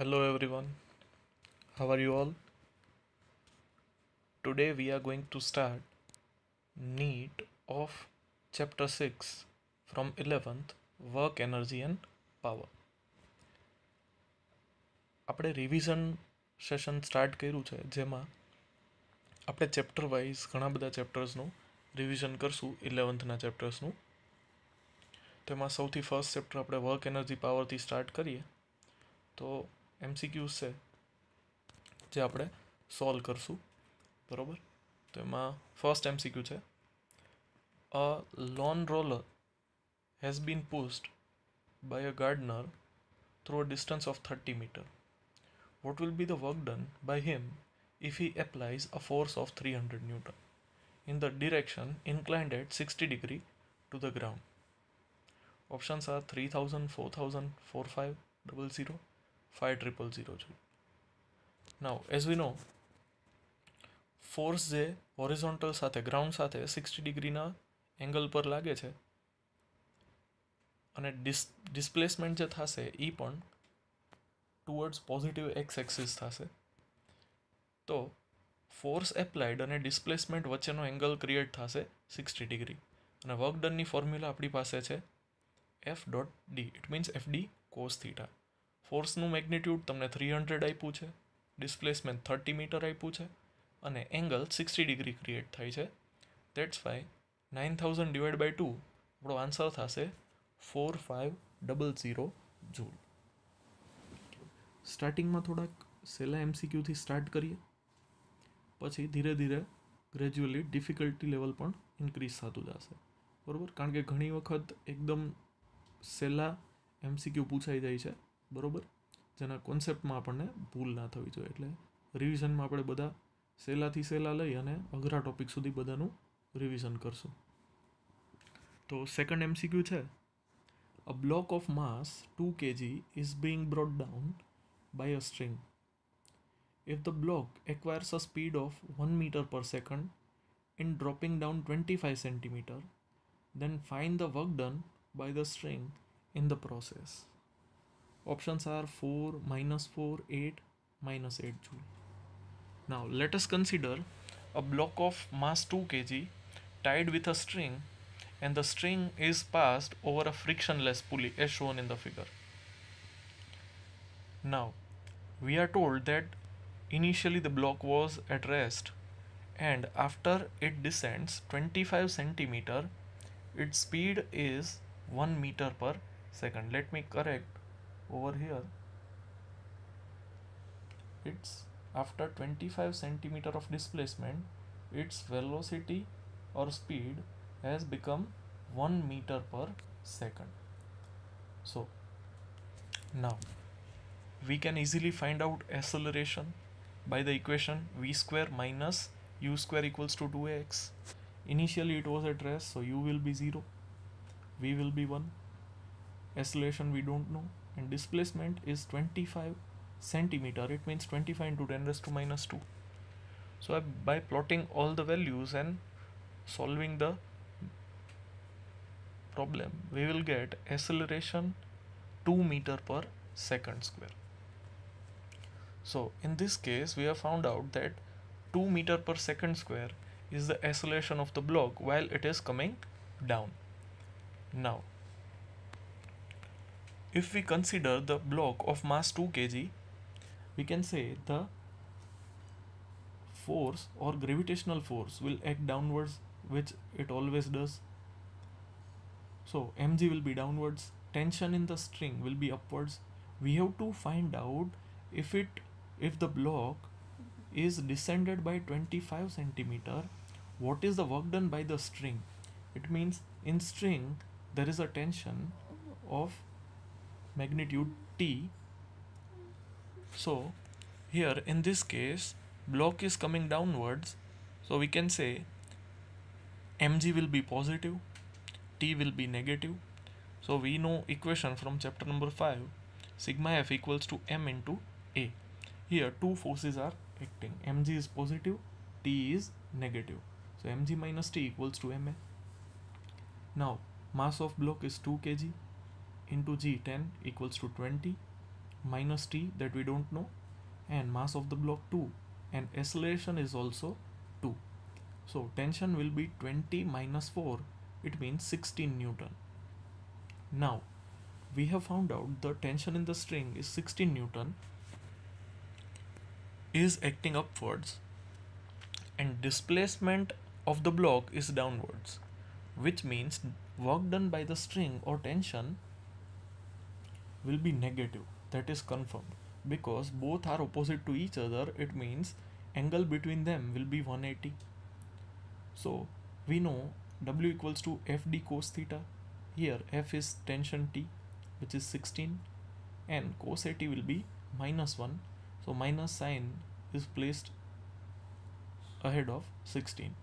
hello everyone how are you all today we are going to start neat of chapter 6 from 11th work energy and power આપણે revision session start કર્યું છે જેમાં આપણે chapter wise ઘણા બધા ચેપ્ટર્સનું revision કરશું ઇલેવન્થના ચેપ્ટર્સનું તેમાં સૌથી ફર્સ્ટ ચેપ્ટર આપણે વર્ક એનર્જી પાવરથી સ્ટાર્ટ કરીએ તો એમસીક્યુઝ છે જે આપણે સોલ્વ કરશું બરાબર તો એમાં ફર્સ્ટ એમસીક્યુ છે a lawn roller has been pushed by a gardener through a distance of thirty metre what will be the work done by him if he applies a force of 300 newton in the direction inclined at 60 degree to the ground options are 3000 4000 4500 five triple zero છે now as we know force જે horizontal સાથે ground સાથે sixty ડિગ્રીના angle પર લાગે છે અને dis displacement જે થશે એ પણ ટુવર્ડ્સ પોઝિટિવ એક્સ એક્સિસ થશે તો ફોર્સ એપ્લાઇડ અને ડિસ્પ્લેસમેન્ટ વચ્ચેનો એંગલ ક્રિએટ થશે સિક્સટી ડિગ્રી અને વર્ક ડનની ફોર્મ્યુલા આપણી પાસે છે F dot D it means F D cos theta ફોર્સનું મેગ્નિટ્યૂડ તમને થ્રી હંડ્રેડ આપ્યું છે ડિસ્પ્લેસમેન્ટ થર્ટી મીટર આપ્યું છે અને એંગલ સિક્સટી ડિગ્રી ક્રિએટ થાય છે that's why nine thousand divide by two આપણો આન્સર થશે four five double zero joule સ્ટાર્ટિંગમાં થોડાક સેલા એમસીક્યુથી સ્ટાર્ટ કરીએ પછી ધીરે ધીરે ગ્રેજ્યુઅલી ડિફિકલ્ટી લેવલ પણ ઇન્ક્રીઝ થતું જશે બરાબર કારણ કે ઘણી વખત એકદમ સહેલા એમસીક્યુ પૂછાઈ જાય છે બરાબર જેના કોન્સેપ્ટમાં આપણને ભૂલ ના થવી જોઈએ એટલે રિવિઝનમાં આપણે બધા સહેલાથી સહેલા લઈ અને અઘરા ટોપિક સુધી બધાનું રિવિઝન કરશું તો સેકન્ડ એમસીક્યુ છે a block of mass two kg is being brought down by a string if the block acquires a speed of one metre per second in dropping down 25 centimeter then find the work done by the string in the process options are 4 minus 4 8 minus 8 joule now let us consider a block of mass 2 kg tied with a string and the string is passed over a frictionless pulley as shown in the figure now we are told that initially the block was at rest and after it descends 25 centimeter its speed is 1 meter per second let me correct over here it's after 25 centimeter of displacement its velocity or speed has become 1 meter per second so now we can easily find out acceleration by the equation v square minus u square equals to 2x initially it was at rest so u will be 0 v will be 1 acceleration we don't know and displacement is 25 centimeter it means 25 into 10 raised to minus 2 so I, by plotting all the values and solving the problem we will get acceleration 2 meter per second square so in this case we have found out that 2 meter per second square is the acceleration of the block while it is coming down now if we consider the block of mass 2 kg we can say the force or gravitational force will act downwards which it always does so mg will be downwards tension in the string will be upwards we have to find out if it if the block is descended by 25 centimeter what is the work done by the string it means in string there is a tension of magnitude T. So here in this case block is coming downwards so we can say mg will be positive t will be negative so we know equation from chapter number 5 sigma f equals to m into a here two forces are acting mg is positive t is negative so mg minus t equals to ma now mass of block is 2 kg into g 10 equals to 20 minus t that we don't know and mass of the block 2 and acceleration is also 2 so tension will be 20 minus 4 it means 16 newton now we have found out the tension in the string is 16 newton is acting upwards and displacement of the block is downwards which means work done by the string or tension will be negative that is confirmed because both are opposite to each other it means angle between them will be 180 so we know w equals to fd cos theta here f is tension t which is 16 and cos 80 will be minus 1 so minus sign is placed ahead of 16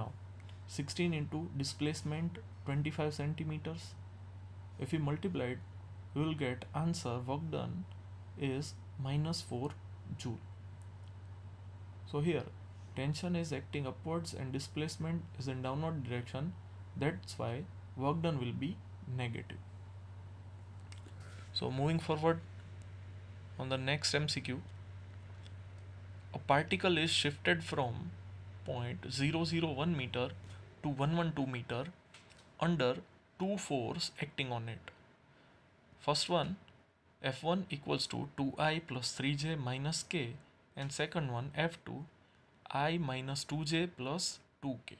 now 16 into displacement 25 centimeters if we multiply it we will get answer work done is minus 4 joule. So here tension is acting upwards and displacement is in downward direction that's why work done will be negative. So moving forward on the next MCQ a particle is shifted from 0.001 meter to 112 meter under two force acting on it First one f1 equals to 2i plus 3j minus k and second one f2 i minus 2j plus 2k.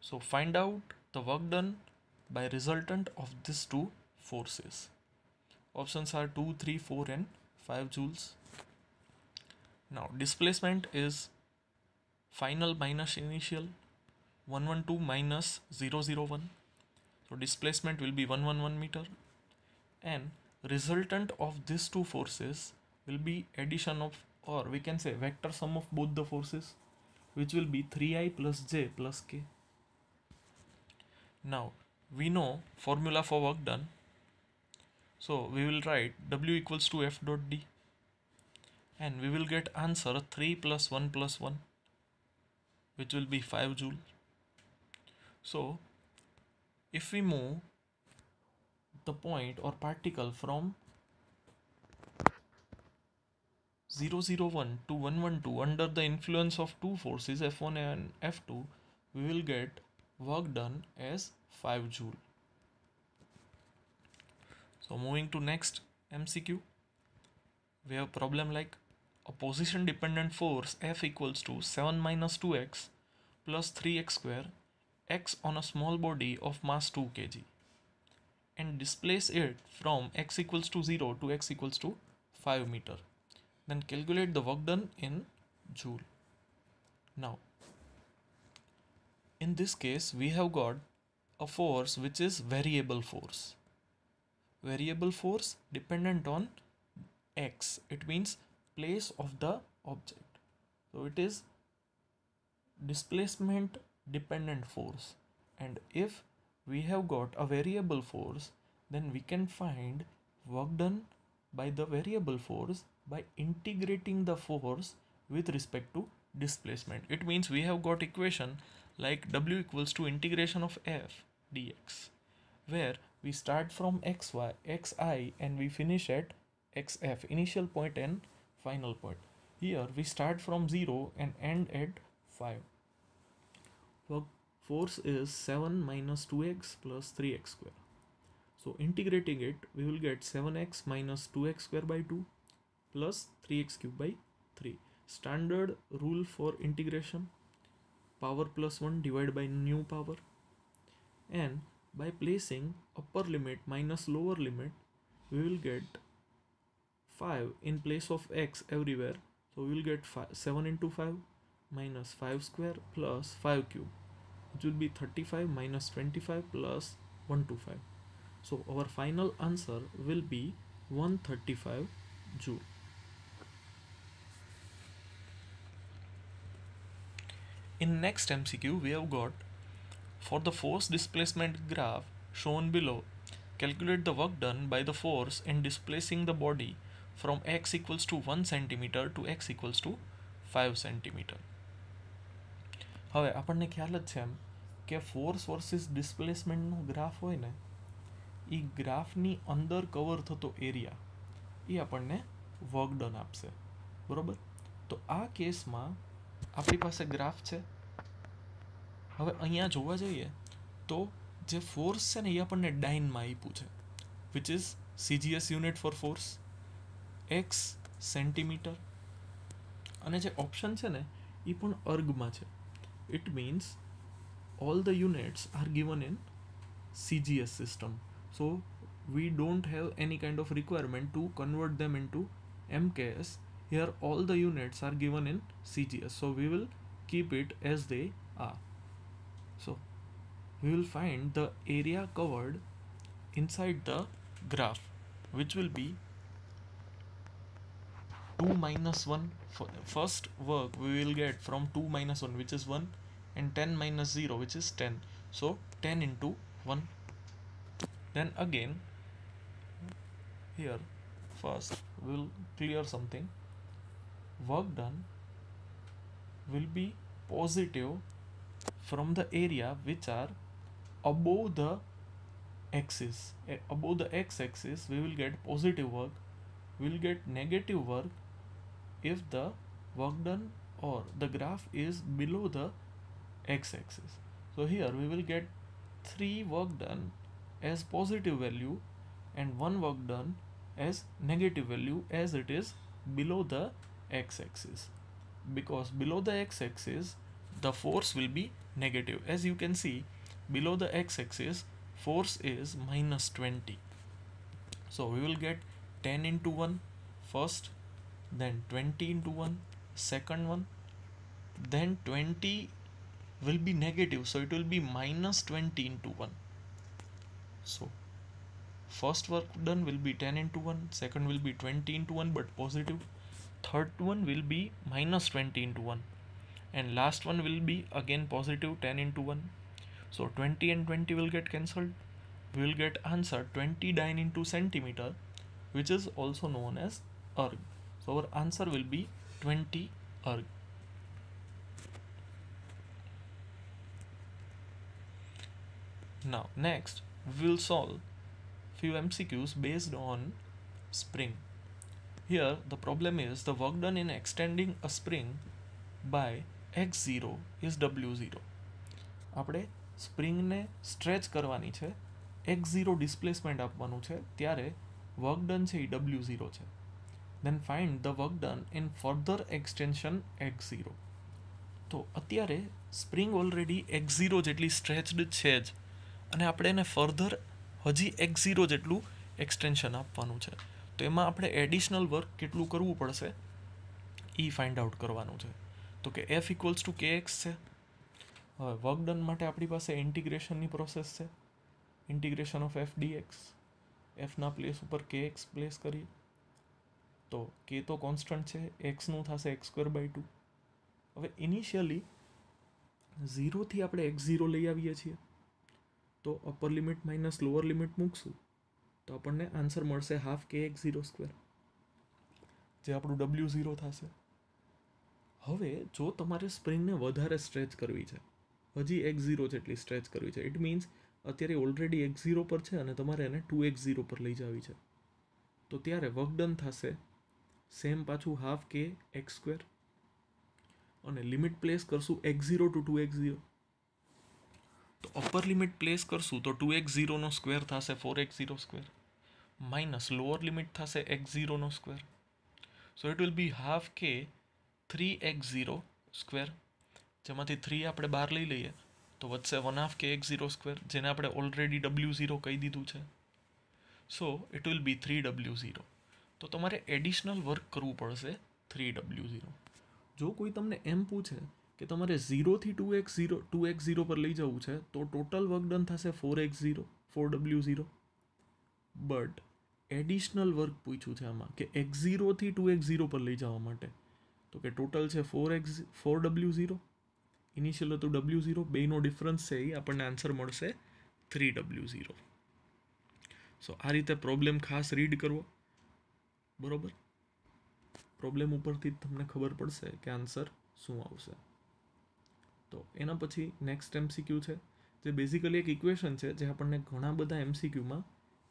So find out the work done by resultant of these two forces. Options are 2, 3, 4 and 5 joules. Now displacement is final minus initial 112 minus 001. So displacement will be 111 meter and resultant of these two forces will be addition of or we can say vector sum of both the forces which will be 3i plus j plus k. Now we know formula for work done so we will write W equals to F dot D and we will get answer 3 plus 1 plus 1 which will be 5 joule. So if we move the point or particle from 001 to 112 under the influence of two forces F1 and F2 we will get work done as 5 joule. So moving to next MCQ we have problem like a position dependent force F equals to 7 minus 2x plus 3x square x on a small body of mass 2 kg and displace it from x equals to 0 to x equals to 5 meter. Then calculate the work done in joule. Now, in this case, we have got a force which is variable force. Variable force dependent on x. It means place of the object. So it is displacement dependent force. And if we have got a variable force then we can find work done by the variable force by integrating the force with respect to displacement. It means we have got equation like W equals to integration of F dx where we start from xy, xi and we finish at xf initial point and final point. Here we start from 0 and end at 5 force is 7 minus 2x plus 3x square. So integrating it, we will get 7x minus 2x square by 2 plus 3x cube by 3. Standard rule for integration, power plus 1 divided by new power. And by placing upper limit minus lower limit, we will get 5 in place of x everywhere. So we will get 5, 7 into 5 minus 5 square plus 5 cube it will be 35 minus 25 plus 125 so our final answer will be 135 joule in next mcq we have got for the force displacement graph shown below calculate the work done by the force in displacing the body from x equals to 1 centimeter to x equals to 5 centimeter હવે આપણને ખ્યાલ જ છે એમ કે force versus ડિસ્પ્લેસમેન્ટનો graph હોય ને એ ગ્રાફની અંદર cover થતો એરિયા એ આપણને વર્ક ડન આપશે બરોબર તો આ કેસમાં આપણી પાસે ગ્રાફ છે હવે અહીંયા જોવા જઈએ તો જે ફોર્સ છે ને એ આપણને ડાઇનમાં આપ્યું છે which is CGS unit for force X centimetre અને જે ઓપ્શન છે ને એ પણ અર્ગમાં છે it means all the units are given in CGS system so we don't have any kind of requirement to convert them into MKS here all the units are given in CGS so we will keep it as they are so we will find the area covered inside the graph which will be 2 minus 1 first work we will get from 2 minus 1 which is 1 and 10 minus 0 which is 10 so 10 into 1 then again here first we'll clear something work done will be positive from the area which are above the axis above the x-axis we will get positive work we'll get negative work if the work done or the graph is below the x-axis so here we will get three work done as positive value and one work done as negative value as it is below the x-axis because below the x-axis the force will be negative as you can see below the x-axis force is minus 20 so we will get 10 into 1 first then 20 into 1 second one then 20 will be negative so it will be minus 20 into 1 so first work done will be 10 into 1 second will be 20 into 1 but positive third one will be minus 20 into 1 and last one will be again positive 10 into 1 so 20 and 20 will get cancelled we will get answer 20 dyne into centimeter which is also known as erg so our answer will be 20 erg Now, next we will solve few MCQs based on spring. Here the problem is the work done in extending a spring by x0 is w0. આપણે સ્પ્રિંગને stretch કરવાની છે એક zero displacement આપવાનું છે ત્યારે work done છે એ W zero છે then find the work done in further extension X zero તો અત્યારે સ્પ્રિંગ ઓલરેડી એક્સ ઝીરો જેટલી સ્ટ્રેચડ છે જ અને આપણે એને ફર્ધર હજી એક ઝીરો જેટલું એક્સટેન્શન આપવાનું છે તો એમાં આપણે એડિશનલ વર્ક કેટલું કરવું પડશે એ ફાઇન્ડ આઉટ કરવાનું છે તો કે F equals to k x છે હવે વર્ક ડન માટે આપણી પાસે ઇન્ટિગ્રેશનની પ્રોસેસ છે ઇન્ટિગ્રેશન ઓફ એફ એક્સ એફના પ્લેસ ઉપર કે એક્સ પ્લેસ કરીએ તો કે તો કોન્સ્ટન્ટ છે એક્સનું થશે એક્સ સ્ક્વેર બાય ટુ હવે ઇનિશિયલી ઝીરોથી આપણે એક્સ ઝીરો લઈ આવીએ છીએ તો upper limit minus lower limit મૂકશું તો આપણને આન્સર મળશે હાફ કે એક ઝીરો સ્ક્વેર જે આપણું ડબલ્યુ ઝીરો થશે હવે જો તમારે સ્પ્રિંગને વધારે સ્ટ્રેચ કરવી છે હજી એક ઝીરો જેટલી સ્ટ્રેચ કરવી છે ઇટ મીન્સ અત્યારે ઓલરેડી એક ઝીરો પર છે અને તમારે એને ટુ એક ઝીરો પર લઈ જવી છે તો ત્યારે વર્ક ડન થશે સેમ પાછું હાફ કે એક્સ સ્ક્વેર અને લિમિટ પ્લેસ કરશું x zero two two x zero તો અપર લિમિટ પ્લેસ કરશું તો ટુ એક્સ ઝીરોનો સ્ક્વેર થશે four x zero square minus lower limit થશે એક્સ ઝીરોનો square so it will be half k three x zero square જેમાંથી three આપણે બહાર લઈ લઈએ તો વધશે one half k x zero square જેને આપણે ઓલરેડી ડબલ્યુ ઝીરો કહી દીધું છે so it will be three W zero તો તમારે એડિશનલ વર્ક કરવું પડશે થ્રી ડબલ્યુ ઝીરો જો કોઈ તમને એમ પૂછે કે તમારે ઝીરોથી two x zero two x zero પર લઈ જવું છે તો ટોટલ વર્ક ડન થશે four x zero four W zero but additional work પૂછ્યું છે આમાં કે એક્સ ઝીરોથી ટુ એક્સ ઝીરો પર લઈ જવા માટે તો કે ટોટલ છે four x four W zero initial હતું ડબલ્યુ ઝીરો બેનો ડિફરન્સ છે એ આપણને આન્સર મળશે થ્રી ડબલ્યુ ઝીરો સો આ રીતે પ્રોબ્લેમ ખાસ રીડ કરવો બરાબર પ્રોબ્લેમ ઉપરથી જ તમને ખબર પડશે કે આન્સર શું આવશે તો એના પછી નેક્સ્ટ એમસીક્યુ છે જે બેઝિકલી એક ઇક્વેશન છે જે આપણને ઘણા બધા એમસીક્યુમાં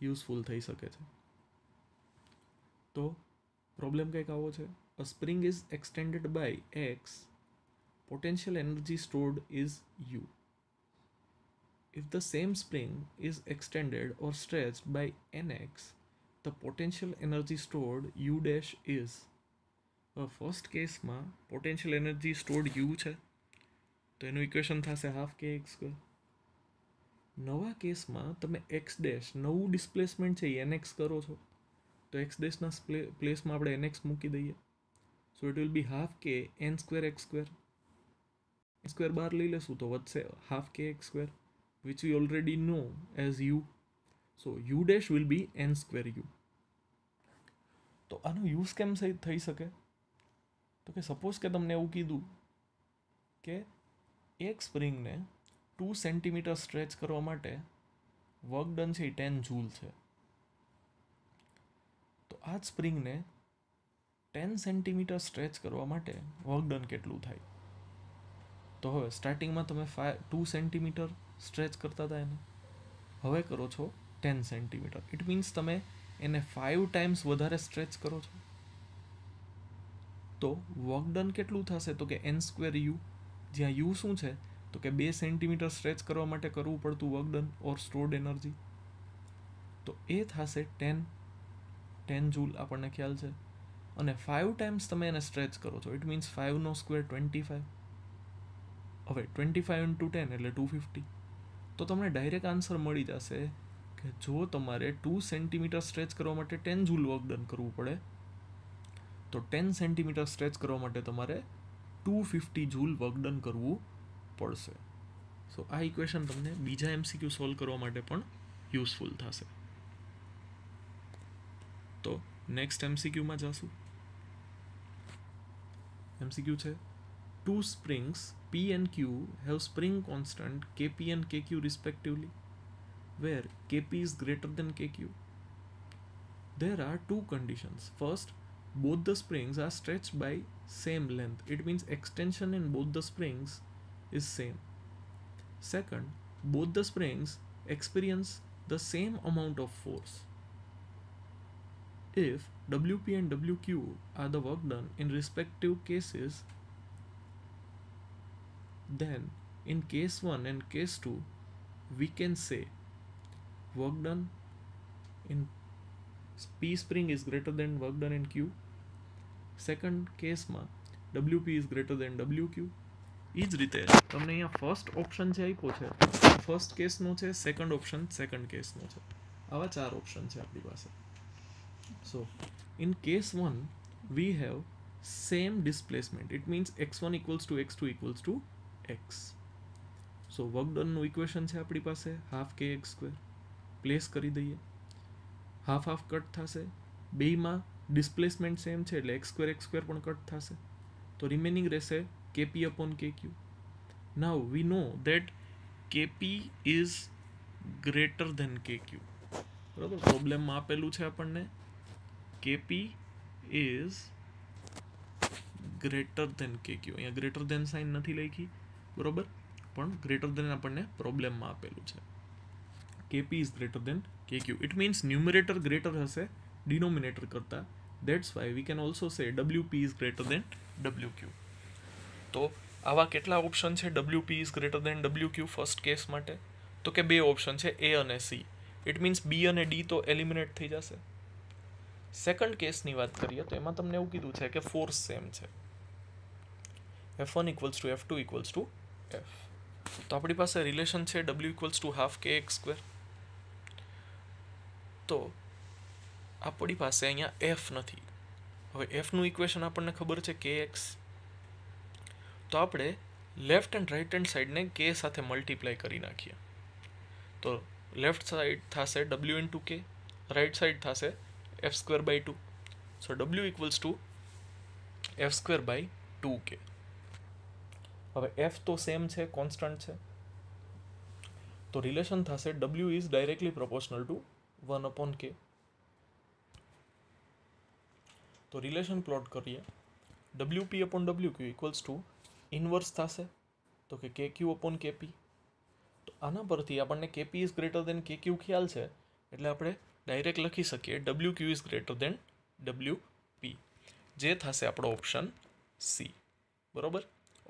યુઝફુલ થઈ શકે છે તો પ્રોબ્લેમ કંઈક આવો છે a spring is extended by x potential energy energy is U if the same spring spring is or or by n x the potential energy stored U dash is first કેસમાં potential energy stored U છે તો એનું equation થશે half k x square નવા કેસમાં તમે x dash નવું displacement છે એન એક્સ કરો છો તો એક્સ ડેશના પ્લેસમાં આપણે એન એક્સ મૂકી દઈએ so it will be half k n square x square square બહાર લઈ લેશું તો વધશે half k x square which you already know as U so U dash will be n square U તો આનો use કેમ થઈ શકે તો કે સપોઝ કે તમને એવું કીધું કે એક સ્પ્રિંગને ટુ સેન્ટીમીટર સ્ટ્રેચ કરવા માટે વર્ક ડન છે એ ટેન જૂલ છે તો આ જ સ્પ્રિંગને ટેન સેન્ટીમીટર સ્ટ્રેચ કરવા માટે વર્ક ડન કેટલું થાય તો હવે સ્ટાર્ટિંગમાં તમે ફાય ટુ સેન્ટીમીટર સ્ટ્રેચ કરતા હતા એને હવે કરો છો ટેન સેન્ટીમીટર ઇટ મીન્સ તમે એને ફાઇવ ટાઈમ્સ વધારે સ્ટ્રેચ કરો છો તો વર્ક ડન કેટલું થશે તો કે એન સ્ક્વેર યુ જ્યાં યુ શું છે તો કે બે સેન્ટીમીટર સ્ટ્રેચ કરવા માટે કરવું પડતું વર્ક ઓર સ્ટોર્ડ એનર્જી તો એ થશે ટેન ટેન જૂલ આપણને ખ્યાલ છે અને ફાઇવ ટાઈમ્સ તમે એને સ્ટ્રેચ કરો છો ઇટ મીન્સ ફાઇવનો સ્ક્વેર ટ્વેન્ટી ફાઈવ હવે ટ્વેન્ટી ફાઇવ ઇન્ટુ ટેન એટલે ટુ ફિફ્ટી તો તમને ડાયરેક્ટ આન્સર મળી જશે કે જો તમારે ટુ સેન્ટીમીટર સ્ટ્રેચ કરવા માટે ટેન જૂલ વર્ક કરવું પડે તો ટેન સેન્ટીમીટર સ્ટ્રેચ કરવા માટે તમારે two fifty joule work done करव पड़ से सो आ इक्वेशन तक बीजा एमसीक्यू सोल्व करने यूजफुल था से। तो नेक्स्ट एम सीक्यू में जासू एम सीक्यू है two springs P and Q have spring constant k P and k Q respectively where k P is greater than k Q there are two conditions first both the springs are stretched by same length it means extension in both the springs is same second both the springs experience the same amount of force if wp and wq are the work done in respective cases then in case 1 and case 2 we can say work done in P spring is greater than work done in Q second કેસમાં W P is greater than W Q એ જ રીતે તમને અહીંયા first option જે આપ્યો છે first કેસનો છે સેકન્ડ ઓપ્શન સેકન્ડ કેસનો છે આવા ચાર ઓપ્શન છે આપણી પાસે so in case one we have same displacement it means x one equals to x two equals to x so work ડનનું ઇક્વેશન છે આપણી પાસે half k x square place કરી દઈએ હાફ હાફ કટ થશે બેમાં ડિસ્પ્લેસમેન્ટ સેમ છે એટલે એક્સ સ્ક્વેર એક્સ સ્ક્વેર પણ કટ થશે તો રિમેનિંગ રહેશે k P upon k Q now we know that k P is greater than k Q બરાબર પ્રોબ્લેમમાં આપેલું છે આપણને KP is greater than k ક્યુ અહીંયા ગ્રેટર ધેન સાઇન નથી લખી બરાબર પણ ગ્રેટર ધેન આપણને પ્રોબ્લેમમાં આપેલું છે KP is greater than k Q it means numerator greater હશે ડિનોમિનેટર કરતાં that's why we can also say W P is greater than W Q તો આવા કેટલા ઓપ્શન છે W P is greater than W Q first case માટે તો કે બે ઓપ્શન છે એ અને સી ઇટ મીન્સ બી અને ડી તો એલિમિનેટ થઈ જશે સેકન્ડ કેસની વાત કરીએ તો એમાં તમને એવું કીધું છે કે ફોર્સ સેમ છે F one equals to F two equals to F તો આપણી પાસે રિલેશન છે W equals to half k x square તો આપણી પાસે અહીંયા એફ નથી હવે એફનું ઇક્વેશન આપણને ખબર છે કે એક્સ તો આપણે લેફ્ટ એન્ડ રાઇટ હેન્ડ સાઈડને કે સાથે મલ્ટીપ્લાય કરી નાખીએ તો લેફ્ટ સાઈડ થશે W into k right side થશે F square by two so W equals to F square by two k હવે એફ તો સેમ છે કોન્સ્ટન્ટ છે તો રિલેશન થશે W is directly proportional to one upon k તો relation plot કરીએ W P upon W Q equals to inverse થશે તો કે કે ક્યુ અપોન કેપી તો આના પરથી આપણને કેપી ઇઝ ગ્રેટર દેન કે ક્યુ ખ્યાલ છે એટલે આપણે ડાયરેક્ટ લખી શકીએ W Q is greater than W P જે થશે આપણો ઓપ્શન સી બરાબર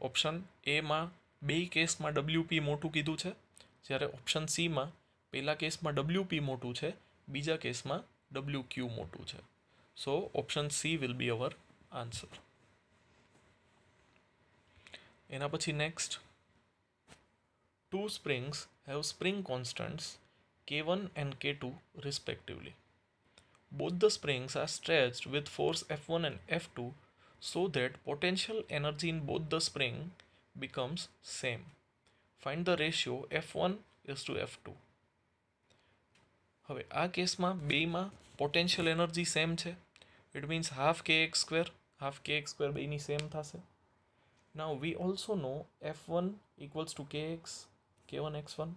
ઓપ્શન એમાં બે કેસમાં ડબલ્યુપી મોટું કીધું છે જ્યારે ઓપ્શન સીમાં પહેલા કેસમાં ડબલ્યુપી મોટું છે બીજા કેસમાં ડબલ્યુ ક્યુ મોટું છે So option C will be our answer. In Enapachi next. Two springs have spring constants K1 and K2 respectively. Both the springs are stretched with force F1 and F2 so that potential energy in both the spring becomes same. Find the ratio F1 is to F2. હવે આ કેસમાં બેમાં potential energy same છે it means half k x square half k x square બેની same થશે now we also know F one equals to k x k one x one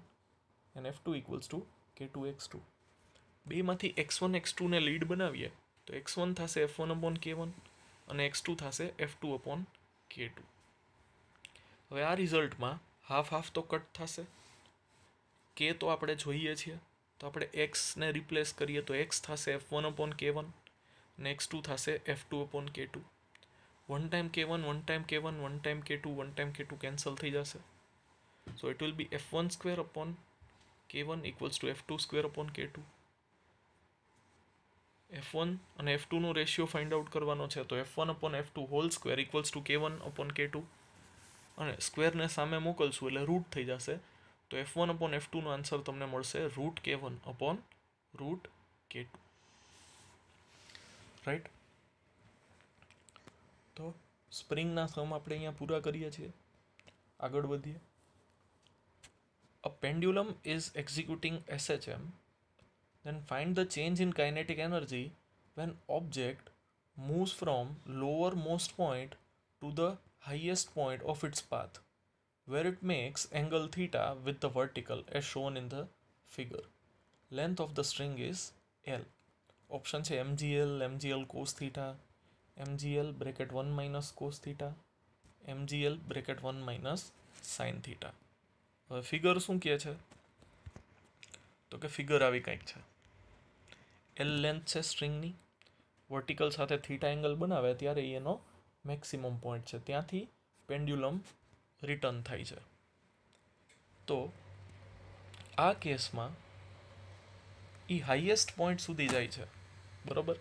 and F two equals to k two x two બેમાંથી x one x ટુને lead બનાવીએ તો x one થશે F one upon k one અને x two થશે F two upon k two હવે આ રિઝલ્ટમાં હાફ હાફ તો કટ થશે કે તો આપણે જોઈએ છીએ તો આપણે એક્સને રિપ્લેસ કરીએ તો એક્સ થશે F one upon k one next two થશે F two upon k two one time k one one time k one one time k two one time k two cancel થઈ જશે so it will be F one square upon k one equals to F two square upon k two F one અને F ટુનો ratio find out કરવાનો છે તો F one upon F two hall square equals to k one upon k two અને સ્ક્વેરને સામે મોકલશું એટલે રૂટ થઈ જશે તો એફ વન અપોન એફ ટુનો આન્સર તમને મળશે root k one upon root k two right તો સ્પ્રિંગના સમ આપણે અહીંયા પૂરા કરીએ છીએ આગળ વધીએ a pendulum is executing SHM then find the change in kinetic energy when object moves from lowermost point to the highest point of its path where it makes angle theta with the vertical as shown in the figure length of the string is l option છે MGL MGL cos theta MGL bracket one minus cos theta MGL bracket one minus sine theta હવે figure શું કહે છે તો કે figure આવી કંઈક છે એલ લેન્થ છે સ્ટ્રિંગની વર્ટિકલ સાથે થીટા એંગલ બનાવે ત્યારે એનો મેક્સિમમ પોઈન્ટ છે ત્યાંથી પેન્ડ્યુલમ રિટર્ન થાય છે તો આ કેસમાં એ હાઈએસ્ટ પોઈન્ટ સુધી જાય છે બરાબર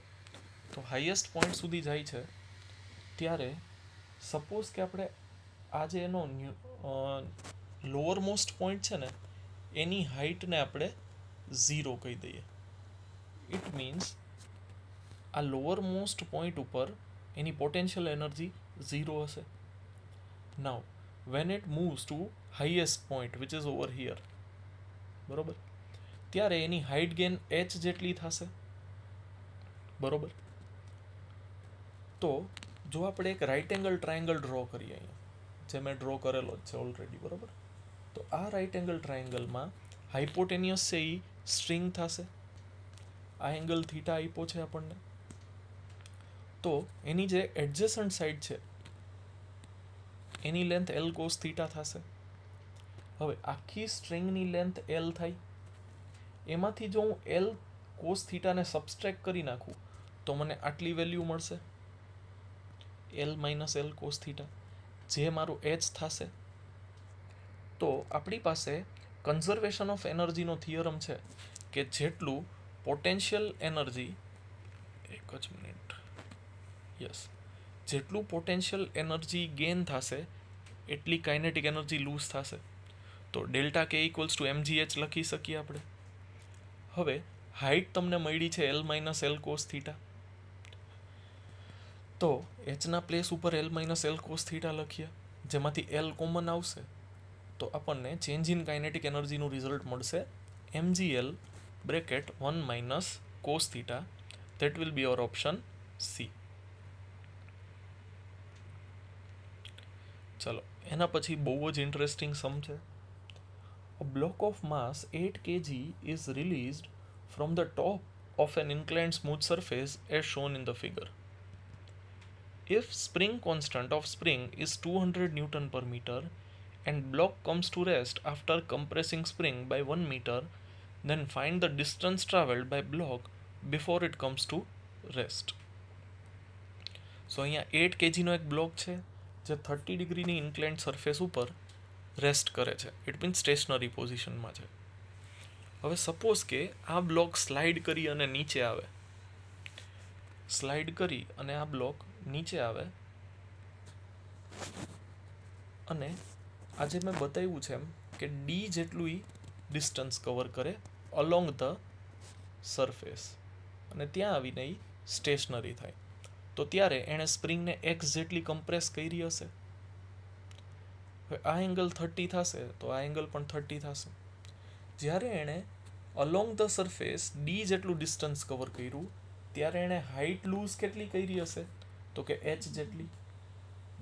તો હાઈએસ્ટ પોઈન્ટ સુધી જાય છે ત્યારે સપોઝ કે આપણે આજે એનો લોઅર મોસ્ટ પોઈન્ટ છે ને એની હાઇટને આપણે ઝીરો કહી દઈએ ઇટ મીન્સ આ લોઅર મોસ્ટ પોઈન્ટ ઉપર એની પોટેન્શિયલ એનર્જી ઝીરો હશે now when it moves to highest point which is over here બરાબર ત્યારે એની હાઇટ ગેન એચ જેટલી થશે બરોબર તો જો આપણે એક રાઇટ એંગલ ટ્રાયેંગલ ડ્રો કરીએ અહીંયા જે મેં ડ્રો કરેલો છે ઓલરેડી બરોબર તો આ રાઇટ એંગલ ટ્રાયેંગલમાં હાઇપોટેનિયસ છે એ સ્ટ્રિંગ થશે આ એંગલ થીટા આપ્યો છે આપણને તો એની જે એડજેસન્ટ સાઈડ છે એની લેન્થ એલ કોસ થીટા થશે હવે આખી સ્ટ્રિંગની લેન્થ એલ થાય એમાંથી જો હું એલ કોસ થીટાને સબસ્ટ્રેક કરી નાખું તો મને આટલી વેલ્યુ મળશે એલ માઇનસ એલ કોસ જે મારું એચ થશે તો આપણી પાસે કન્ઝર્વેશન ઓફ એનર્જીનો થિયરમ છે કે જેટલું પોટેન્શિયલ એનર્જી એક જ મિનિટ યસ જેટલું પોટેન્શિયલ એનર્જી ગેન થશે એટલી કાઇનેટિક એનર્જી લૂઝ થશે તો ડેલ્ટા કે ઇક્વલ્સ ટુ એમજીએચ લખી શકીએ આપણે હવે હાઇટ તમને મળી છે L minus L cos theta તો એચના પ્લેસ ઉપર L minus L cos theta લખીએ જેમાંથી એલ કોમન આવશે તો આપણને ચેન્જ ઇન કાઇનેટિક એનર્જીનું રિઝલ્ટ મળશે MGL bracket one minus cos theta that will be our option C ચલો એના પછી બહુ જ ઇન્ટરેસ્ટિંગ સમ છે a block of mass eight kg is released from the top of an inclined smooth surface as shown in the figure If spring constant of spring is 200 Newton per meter and block comes to rest after compressing spring by 1 meter, then find the distance traveled by block before it comes to rest. So અહીંયા eight કેજીનો એક block છે જે thirty ડિગ્રીની inclined surface ઉપર rest કરે છે it means stationary પોઝિશનમાં છે હવે સપોઝ કે આ બ્લોક સ્લાઇડ કરી અને નીચે આવે સ્લાઇડ કરી અને આ બ્લોક નીચે આવે અને આજે મેં બતાવ્યું છે એમ કે ડી જેટલું એ ડિસ્ટન્સ કવર કરે અલોંગ ધ સરફેસ અને ત્યાં આવીને એ સ્ટેશનરી થાય તો ત્યારે એણે સ્પ્રિંગને એક્સ જેટલી કમ્પ્રેસ કરી હશે હવે આ એંગલ થર્ટી થશે તો આ એંગલ પણ થર્ટી થશે જ્યારે એણે અલોંગ ધ સરફેસ ડી જેટલું ડિસ્ટન્સ કવર કર્યું ત્યારે એણે હાઇટ લૂઝ કેટલી કરી હશે તો કે h જેટલી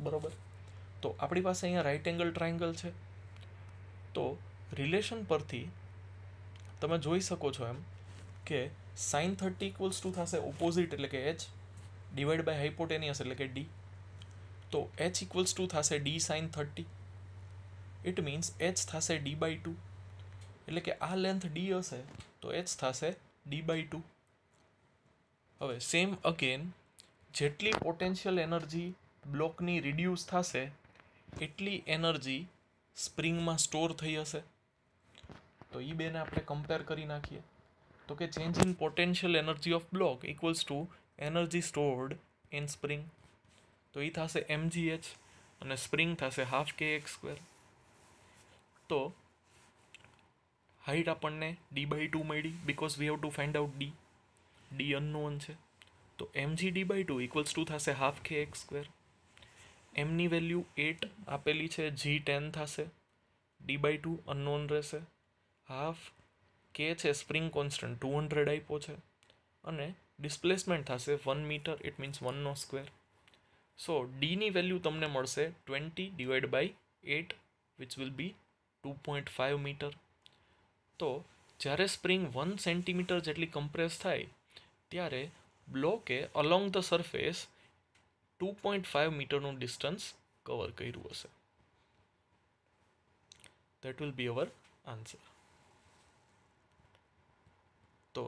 બરોબર તો આપણી પાસે અહીંયા રાઈટ એંગલ ટ્રાયેન્ગલ છે તો રિલેશન પરથી તમે જોઈ શકો છો એમ કે sin 30 = થાશે ઓપોઝિટ એટલે કે h / હાઈપોટેનસ એટલે કે d તો h = થાશે d sin 30 it means h થાશે d / 2 એટલે કે આ લેન્થ d હશે તો h થાશે d / 2 હવે સેમ અગેન જેટલી પોટેન્શિયલ એનર્જી બ્લોકની રિડ્યુસ થશે એટલી એનર્જી સ્પ્રિંગમાં સ્ટોર થઈ હશે તો એ બેને આપણે કમ્પેર કરી નાખીએ તો કે change in potential energy of block equals to energy stored in spring તો એ થશે એમજીએચ અને સ્પ્રિંગ થશે હાફ કે એક્સ સ્ક્વેર તો હાઈટ આપણને ડી બાય ટુ મળી because we have to find out d d unknown છે તો MG d by two equals to થશે હાફ કે એક્સ સ્ક્વેર એમની વેલ્યુ એટ આપેલી છે જી ટેન થશે ડી બાય ટુ અનનોન રહેશે હાફ કે છે સ્પ્રિંગ કોન્સ્ટન્ટ ટુ હંડ્રેડ આપ્યો છે અને ડિસ્પ્લેસમેન્ટ થશે વન મીટર ઇટ મીન્સ વનનો સ્ક્વેર સો ડીની વેલ્યુ તમને મળશે twenty divide by eight which will be two point five metre તો જ્યારે સ્પ્રિંગ વન સેન્ટીમીટર જેટલી કમ્પ્રેસ થાય ત્યારે બ્લોકે along the surface two point five મીટરનું ડિસ્ટન્સ કવર કર્યું હશે that will be our answer તો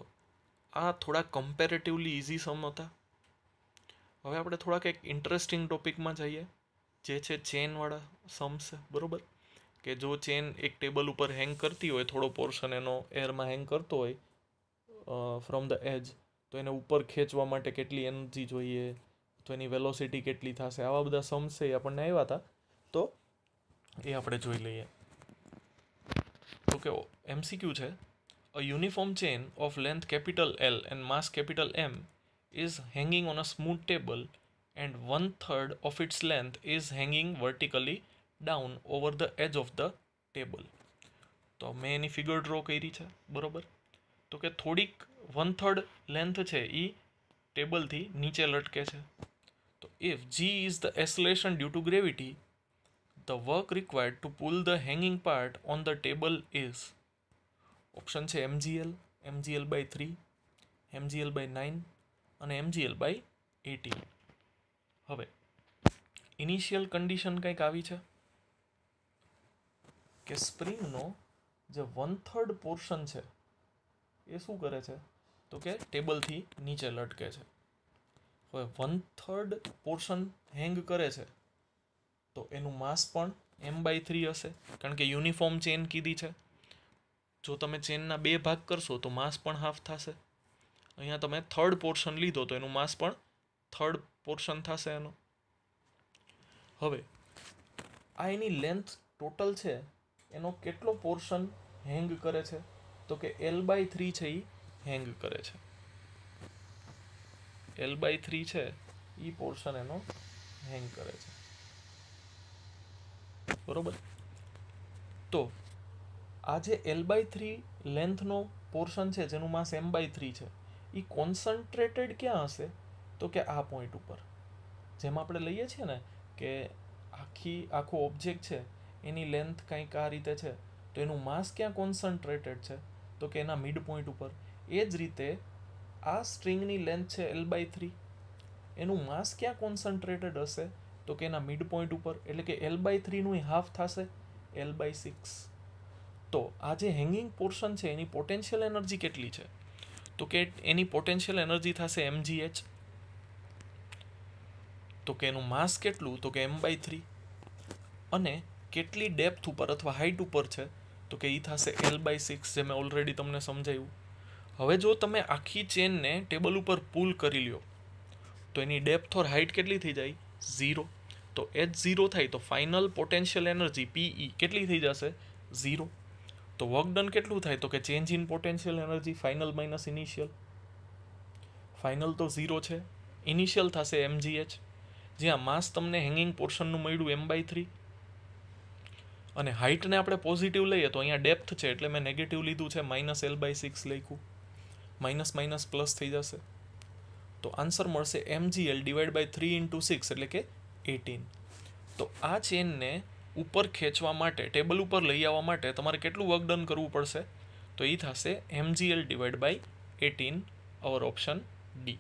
આ થોડા કમ્પેરેટિવલી ઇઝી સમ હતા હવે આપણે થોડાક એક ઇન્ટરેસ્ટિંગ ટોપિકમાં જઈએ જે છે ચેનવાળા સમ્સ બરાબર કે જો ચેન એક ટેબલ ઉપર હેંગ કરતી હોય થોડો પોર્શન એનો એરમાં હેંગ કરતો હોય ફ્રોમ ધ એજ તો એને ઉપર ખેંચવા માટે કેટલી એનર્જી જોઈએ તો એની વેલોસિટી કેટલી થશે આવા બધા સમ્સ એ આપણને આવ્યા હતા તો એ આપણે જોઈ લઈએ ઓકે એમસીક્યુ છે a uniform chain of length capital L and mass capital M is hanging on a smooth table and one third of its length is hanging vertically down over the edge of the table તો મેં એની figure draw કરી છે બરાબર તો કે થોડીક 1/3 length છે ઈ table થી નીચે લટકે છે તો if g is the acceleration due to gravity the work required to pull the hanging part on the table is option છે mgL mgL/3 mgL/9 અને mgL/80 હવે ઇનિશિયલ કન્ડિશન કઈ આવી છે કે સ્પ્રિંગ નો જે 1/3 પોર્શન છે એ શું કરે છે તો કે ટેબલથી નીચે લટકે છે હવે વન થર્ડ પોર્શન હેંગ કરે છે તો એનું માસ પણ એમ બાય થ્રી હશે કારણ કે યુનિફોર્મ ચેન કીધી છે જો તમે ચેનના બે ભાગ કરશો તો માસ પણ હાફ થશે અહીંયા તમે થર્ડ પોર્શન લીધો તો એનું માસ પણ થર્ડ પોર્શન થશે એનો હવે આ એની લેન્થ ટોટલ છે એનો કેટલો પોર્શન હેંગ કરે છે તો કે એલ બાય થ્રી છે એ હેંગ કરે છે એલ બાય થ્રી છે એ પોર્શન એનો હેંગ કરે છે બરોબર તો આ જે એલ બાય થ્રી લેન્થનો પોર્શન છે જેનું માસ એમ બાય થ્રી છે એ કોન્સન્ટ્રેટેડ ક્યાં હશે તો કે આ પોઈન્ટ ઉપર જેમ આપણે લઈએ છીએ ને કે આખી આખો ઓબ્જેક્ટ છે એની લેન્થ કંઈક આ રીતે છે તો એનું માસ ક્યાં કોન્સન્ટ્રેટેડ છે તો કે એના મિડ પોઈન્ટ ઉપર એ જ રીતે આ સ્ટ્રિંગની લેન્થ છે એલ બાય થ્રી એનું માસ ક્યાં કોન્સન્ટ્રેટેડ હશે તો કે એના મિડ પોઈન્ટ ઉપર એટલે કે એલ બાય થ્રીનું હાફ થશે એલ બાય સિક્સ તો આ જે હેંગિંગ પોર્શન છે એની પોટેન્શિયલ એનર્જી કેટલી છે તો કે એની પોટેન્શિયલ એનર્જી થશે એમજીએચ તો કે એનું માસ કેટલું તો કે એમ બાય થ્રી અને કેટલી ડેપ્થ ઉપર અથવા હાઇટ ઉપર છે તો કે એ થશે એલ બાય સિક્સ જે મેં ઓલરેડી તમને સમજાવ્યું હવે જો તમે આખી ચેનને ટેબલ ઉપર પુલ કરી લ્યો તો એની ડેપ્થ ઓર હાઇટ કેટલી થઈ જાય ઝીરો તો એચ ઝીરો થાય તો ફાઇનલ પોટેન્શિયલ એનર્જી પીઈ કેટલી થઈ જશે ઝીરો તો વર્ક ડન કેટલું થાય તો કે change in potential energy final minus initial final તો ઝીરો છે ઇનિશિયલ થશે એમજીએચ જ્યાં માસ તમને હેંગિંગ પોર્શનનું મળ્યું એમ બાય થ્રી અને હાઇટને આપણે પોઝિટિવ લઈએ તો અહીંયા ડેપ્થ છે એટલે મેં નેગેટિવ લીધું છે માઇનસ એલ બાય સિક્સ લખ્યું માઇનસ માઇનસ પ્લસ થઈ જશે તો આન્સર મળશે MGL divide by three into six એટલે કે એટીન તો આ ચેનને ઉપર ખેંચવા માટે ટેબલ ઉપર લઈ આવવા માટે તમારે કેટલું વર્ક ડન કરવું પડશે તો એ થશે MGL divide by eighteen our option D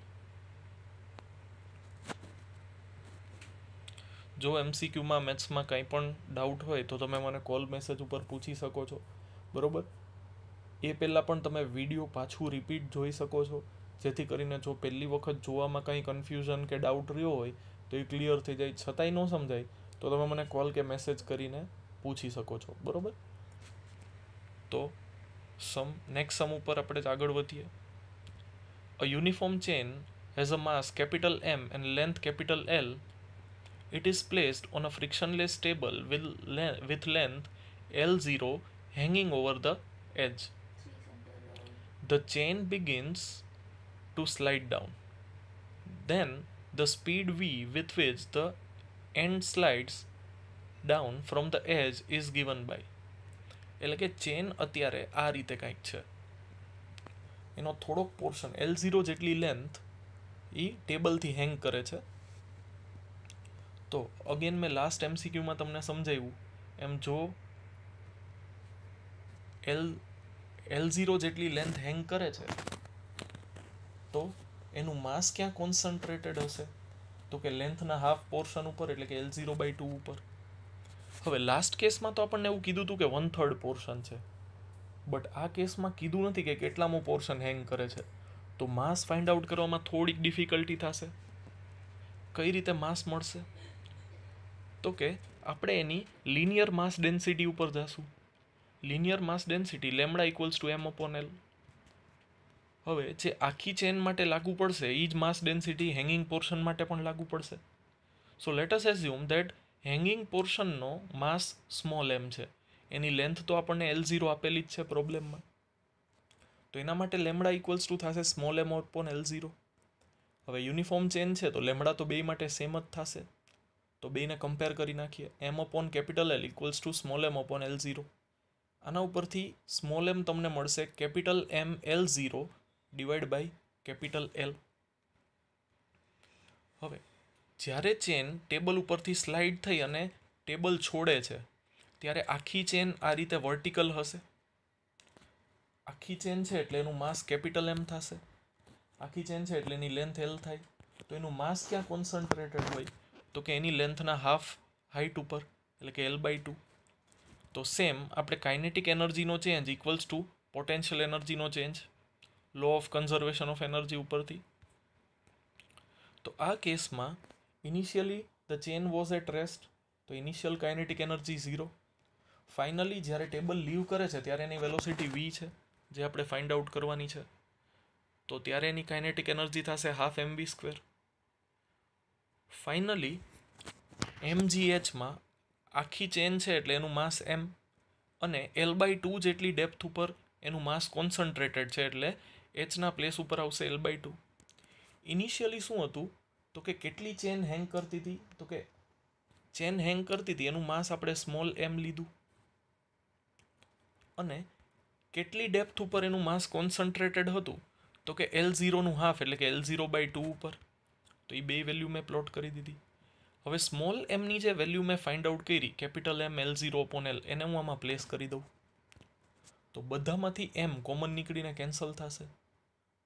જો એમસીક્યુમાં મેથ્સમાં કંઈ પણ ડાઉટ હોય તો તમે મને કોલ મેસેજ ઉપર પૂછી શકો છો બરાબર એ પહેલાં પણ તમે વિડીયો પાછું રિપીટ જોઈ શકો છો જેથી કરીને જો પહેલી વખત જોવામાં કંઈ કન્ફ્યુઝન કે ડાઉટ રહ્યો હોય તો એ ક્લિયર થઈ જાય છતાંય ન સમજાય તો તમે મને કોલ કે મેસેજ કરીને પૂછી શકો છો બરાબર તો સમ નેક્સ્ટ સમ ઉપર આપણે જ આગળ વધીએ a uniform chain has a mass capital M and length capital L It is placed on a frictionless table with, le with length L0 hanging over the edge. The chain begins to slide down. Then the speed v with which the end slides down from the edge is given by એટલે કે chain અત્યારે આ રીતે કંઈક છે એનો થોડોક portion L zero જેટલી લેન્થ એ ટેબલથી હેંગ કરે છે તો અગેન મેં લાસ્ટ એમસીક્યુમાં તમને સમજાવ્યું એમ જો એલ એલ ઝીરો જેટલી લેન્થ હેંગ કરે છે તો એનું માસ ક્યાં કોન્સન્ટ્રેટેડ હશે તો કે લેન્થના હાફ પોર્શન ઉપર એટલે કે એલ ઝીરો બાય ટુ ઉપર હવે લાસ્ટ કેસમાં તો આપણને એવું કીધું હતું કે વન થર્ડ પોર્શન છે બટ આ કેસમાં કીધું નથી કે કેટલામો પોર્શન હેંગ કરે છે તો માસ ફાઇન્ડ આઉટ કરવામાં થોડીક ડિફિકલ્ટી થશે કઈ રીતે માસ મળશે તો કે આપણે એની લિનિયર માસ ડેન્સિટી ઉપર જશું linear mass density lambda equals to M upon L હવે જે આખી ચેન માટે લાગુ પડશે એ જ માસ ડેન્સિટી હેંગિંગ પોર્શન માટે પણ લાગુ પડશે so let us assume that hanging પોર્શનનો માસ સ્મોલ એમ છે એની લેન્થ તો આપણને એલ ઝીરો આપેલી જ છે પ્રોબ્લેમમાં તો એના માટે લેમડા ઇક્વલ્સ ટુ થશે small M upon L zero હવે યુનિફોર્મ ચેન છે તો લેમડા તો બે માટે સેમ જ થશે તો બેને કમ્પેર કરી નાખીએ M upon capital L equals to small M upon L zero આના ઉપરથી સ્મોલ એમ તમને મળશે capital M L zero divide by capital L હવે જ્યારે ચેન ટેબલ ઉપરથી સ્લાઇડ થઈ અને ટેબલ છોડે છે ત્યારે આખી ચેન આ રીતે વર્ટિકલ હશે આખી ચેન છે એટલે એનું માસ કેપિટલ એમ થશે આખી ચેન છે એટલે એની લેન્થ એલ થાય તો એનું માસ ક્યાં કોન્સન્ટ્રેટેડ હોય તો કે એની લેન્થના હાફ હાઇટ ઉપર એટલે કે એલ બાય ટુ તો સેમ આપણે કાઇનેટિક એનર્જીનો ચેન્જ ઇક્વલ્સ ટુ પોટેન્શિયલ એનર્જીનો change law of conservation of energy ઉપરથી તો આ કેસમાં initially the chain was at rest તો initial kinetic energy zero finally જ્યારે ટેબલ લીવ કરે છે ત્યારે એની વેલોસિટી વી છે જે આપણે ફાઇન્ડ આઉટ કરવાની છે તો ત્યારે એની કાઇનેટિક એનર્જી થશે half M V square finally એમજીએચમાં આખી ચેન છે એટલે એનું માસ એમ અને એલ બાય ટુ જેટલી ડેપ્થ ઉપર એનું માસ કોન્સન્ટ્રેટેડ છે એટલે એચના પ્લેસ ઉપર આવશે એલ બાય ટુ ઇનિશિયલી શું હતું તો કે કેટલી ચેન હેંગ કરતી હતી તો કે ચેન હેંગ કરતી હતી એનું માસ આપણે સ્મોલ એમ લીધું અને કેટલી ડેપ્થ ઉપર એનું માસ કોન્સન્ટ્રેટેડ હતું તો કે એલ ઝીરોનું હાફ એટલે કે એલ ઝીરો બાય ટુ ઉપર તો એ બે વેલ્યુ મેં પ્લોટ કરી દીધી હવે સ્મોલ એમની જે વેલ્યુ મેં ફાઇન્ડ આઉટ કરી capital M L zero upon L એને હું આમાં પ્લેસ કરી દઉં તો બધામાંથી એમ કોમન નીકળીને કેન્સલ થશે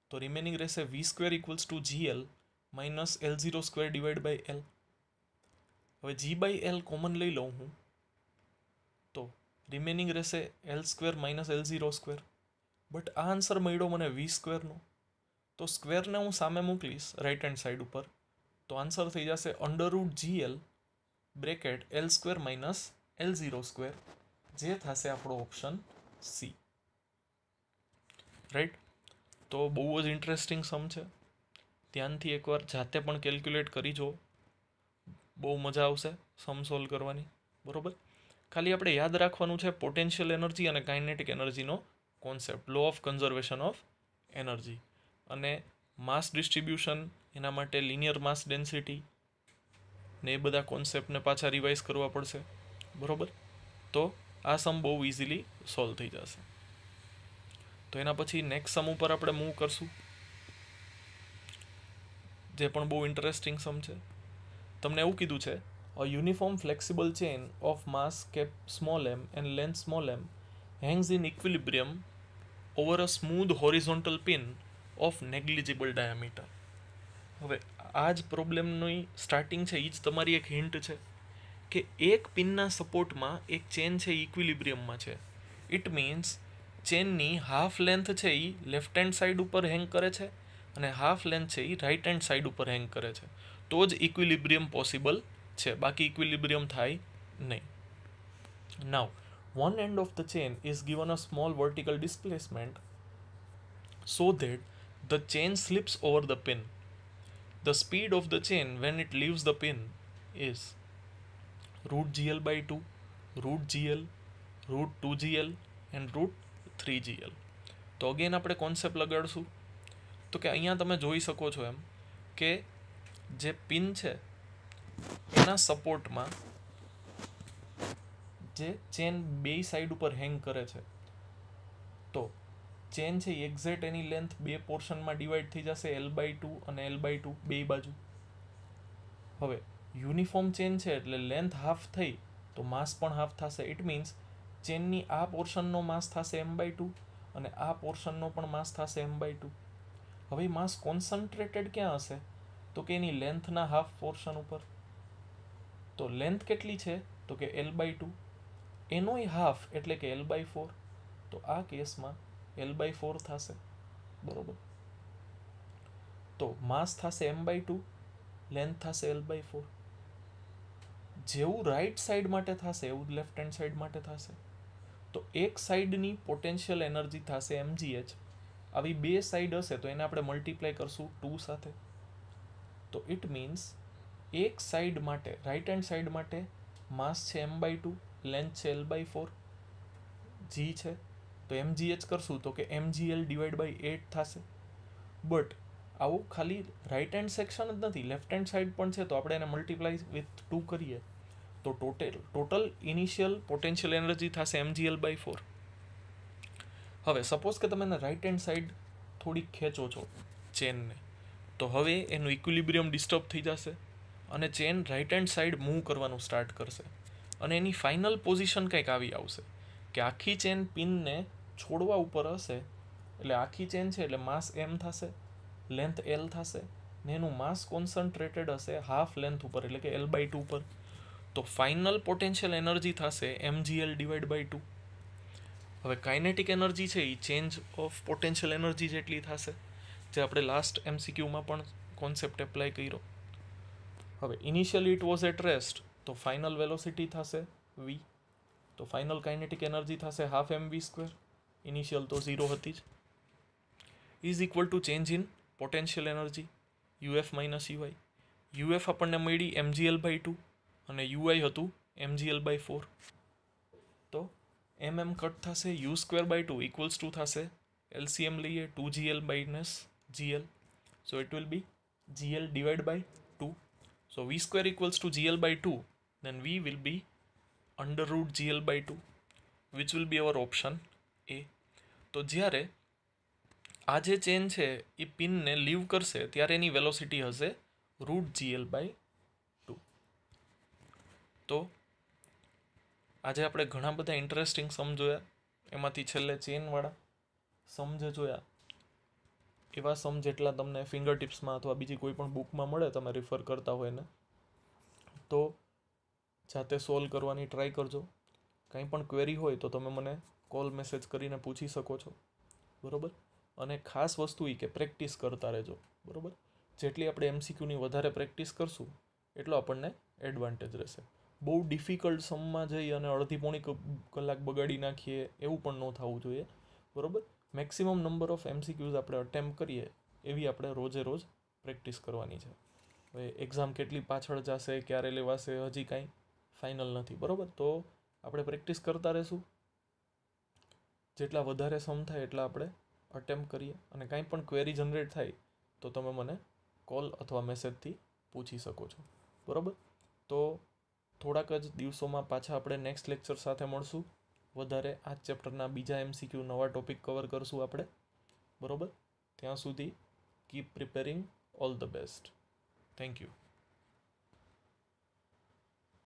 તો રિમેનિંગ રહેશે V square equals to G L minus L zero square divide by L હવે જી બાય એલ કોમન લઈ લઉં હું તો રિમેનિંગ રહેશે L square minus L zero square but આ આન્સર મળ્યો મને વી સ્ક્વેરનો તો સ્ક્વેરને હું સામે મોકલીશ રાઈટ હેન્ડ સાઈડ ઉપર તો આન્સર થઈ જશે under root L bracket L square minus L zero square જે થશે આપણો ઓપ્શન સી રાઈટ તો બહુ જ ઇન્ટરેસ્ટિંગ સમ છે ધ્યાનથી એકવાર જાતે પણ કેલ્ક્યુલેટ કરી જુઓ બહુ મજા આવશે સમ સોલ્વ કરવાની બરાબર ખાલી આપણે યાદ રાખવાનું છે પોટેન્શિયલ એનર્જી અને કાઇનેટિક એનર્જીનો concept law of conservation of energy અને માસ ડિસ્ટ્રીબ્યુશન એના માટે લિનિયર માસ ડેન્સિટી ને એ બધા કોન્સેપ્ટને પાછા રિવાઇઝ કરવા પડશે બરાબર તો આ સમ બહુ ઇઝીલી સોલ્વ થઈ જશે તો એના પછી નેક્સ્ટ સમ ઉપર આપણે મૂવ કરશું જે પણ બહુ ઇન્ટરેસ્ટિંગ સમ છે તમને એવું કીધું છે a uniform flexible chain of mass cap small M and length small M hangs in equilibrium over a smooth horizontal pin of negligible diameter હવે આ જ પ્રોબ્લેમની સ્ટાર્ટિંગ છે એ જ તમારી એક હિન્ટ છે કે એક પિનના સપોર્ટમાં એક ચેન છે ઇક્વિલિબ્રિયમમાં છે ઇટ મીન્સ ચેનની હાફ લેન્થ છે એ લેફ્ટ હેન્ડ સાઈડ ઉપર હેંગ કરે છે અને હાફ લેન્થ છે એ રાઇટ હેન્ડ સાઈડ ઉપર હેંગ કરે છે તો જ ઇક્વિલિબ્રિયમ પોસિબલ છે બાકી ઇક્વિલિબ્રિયમ થાય નહીં now one end of the chain is given a small vertical displacement so that The chain slips over the pin. The speed of the chain when it leaves the pin is root GL by 2, root GL, root 2GL and root three GL તો again આપણે concept લગાડશું તો કે અહીંયા તમે જોઈ શકો છો એમ કે જે પિન છે એના સપોર્ટમાં જે ચેન બે સાઈડ ઉપર હેંગ કરે છે તો ચેન છે એ એક્ઝેક્ટ એની લેન્થ બે પોર્શનમાં ડિવાઈડ થઈ જશે એલ બાય ટુ અને એલ બાય ટુ બે બાજુ હવે યુનિફોર્મ ચેન છે એટલે લેન્થ હાફ થઈ તો માસ પણ હાફ થશે ઇટ મીન્સ ચેનની આ પોર્શનનો માસ થશે એમ બાય ટુ અને આ પોર્શનનો પણ માસ થશે એમ બાય ટુ હવે માસ કોન્સન્ટ્રેટેડ ક્યાં હશે તો કે એની લેન્થના હાફ પોર્શન ઉપર તો લેન્થ કેટલી છે તો કે એલ બાય ટુ એનોય હાફ એટલે કે એલ બાય ફોર તો આ કેસમાં એલ બાય ફોર થશે બરોબર તો માસ થશે એમ બાય ટુ લેન્થ થશે એલ બાય ફોર જેવું રાઈટ સાઈડ માટે થશે એવું લેફ્ટ હેન્ડ સાઈડ માટે થશે તો એક સાઈડની પોટેન્શિયલ એનર્જી થશે એમજીએચ આવી બે સાઈડ હશે તો એને આપણે મલ્ટીપ્લાય કરશું ટુ સાથે તો ઇટ મીન્સ એક સાઈડ માટે રાઈટ હેન્ડ સાઈડ માટે માસ છે એમ બાય ટુ લેન્થ છે એલ બાય ફોર જી છે તો એમજીએચ કરશું તો કે એમજીએલ ડિવાઈડ બાય એટ થશે બટ આવું ખાલી રાઇટ હેન્ડ સેક્શન જ નથી લેફ્ટ હેન્ડ સાઈડ પણ છે તો આપણે એને મલ્ટીપ્લાય વિથ ટુ કરીએ તો total total initial potential energy થશે એમજીએલ બાય ફોર હવે સપોઝ કે તમે એને રાઇટ હેન્ડ સાઈડ થોડી ખેંચો છો ચેનને તો હવે એનું ઇક્વિલિબ્રિયમ ડિસ્ટર્બ થઈ જશે અને chain right hand side move કરવાનું સ્ટાર્ટ કરશે અને એની ફાઇનલ પોઝિશન કંઈક આવી આવશે કે આખી ચેન પિનને છોડવા ઉપર હશે એટલે આખી ચેન છે એટલે માસ એમ થશે લેન્થ એલ થશે ને એનું માસ કોન્સન્ટ્રેટેડ હશે હાફ લેન્થ ઉપર એટલે કે એલ બાય ટુ પર તો ફાઇનલ પોટેન્શિયલ એનર્જી થશે એમજીએલ ડિવાઈડ બાય ટુ હવે કાઇનેટિક એનર્જી છે એ ચેન્જ ઓફ પોટેન્શિયલ એનર્જી જેટલી થશે જે આપણે લાસ્ટ એમસીક્યુમાં પણ કોન્સેપ્ટ એપ્લાય કર્યો હવે initial it was at rest તો ફાઇનલ વેલોસિટી થશે વી તો ફાઇનલ કાઇનેટિક એનર્જી થશે half M V square initial તો ઝીરો હતી જ is equal to change in potential energy UF minus UI UF આપણને મળી એમજીએલ બાય ટુ અને યુઆઈ હતું એમજીએલ બાય ફોર તો એમ એમ કટ થશે U square by two equals to થશે એલસીએમ લઈએ two GL minus GL so it will be GL divide by two so V square equals to GL by two then V will be under root GL by two which will be our option A તો જ્યારે આ જે chain છે એ પિનને leave કરશે ત્યારે એની velocity હશે રૂટ જીએલ બાય ટુ તો આજે આપણે ઘણા બધા ઇન્ટરેસ્ટિંગ સમ જોયા એમાંથી છેલ્લે ચેનવાળા સમજ જોયા એવા સમ જેટલા તમને ફિંગર ટિપ્સમાં અથવા બીજી કોઈ પણ બુકમાં મળે તમે રિફર કરતા હોય ને તો જાતે સોલ્વ કરવાની ટ્રાય કરજો કંઈ પણ ક્વેરી હોય તો તમે મને કોલ મેસેજ કરીને પૂછી શકો છો બરાબર અને ખાસ વસ્તુ એ કે પ્રેક્ટિસ કરતા રહેજો બરાબર જેટલી આપણે એમસીક્યુની વધારે પ્રેક્ટિસ કરશું એટલો આપણને એડવાન્ટેજ રહેશે બહુ ડિફિકલ્ટ સમમાં જઈ અને અડધી પોણી કલાક બગાડી નાખીએ એવું પણ ન થવું જોઈએ બરાબર મેક્સિમમ નંબર ઓફ એમસીક્યુઝ આપણે અટેમ્પ કરીએ એવી આપણે રોજે રોજ પ્રેક્ટિસ કરવાની છે હવે એક્ઝામ કેટલી પાછળ જશે ક્યારે લેવાશે હજી કાંઈ ફાઇનલ નથી બરાબર તો આપણે પ્રેક્ટિસ કરતા રહેશું જેટલા વધારે સમ થાય એટલા આપણે અટેમ્પ કરીએ અને કાંઈ પણ ક્વેરી જનરેટ થાય તો તમે મને કોલ અથવા મેસેજથી પૂછી શકો છો બરાબર તો થોડાક જ દિવસોમાં પાછા આપણે નેક્સ્ટ લેક્ચર સાથે મળશું વધારે આ ચેપ્ટરના બીજા એમસીક્યુ નવા ટોપિક કવર કરશું આપણે બરાબર ત્યાં સુધી keep preparing all the best thank you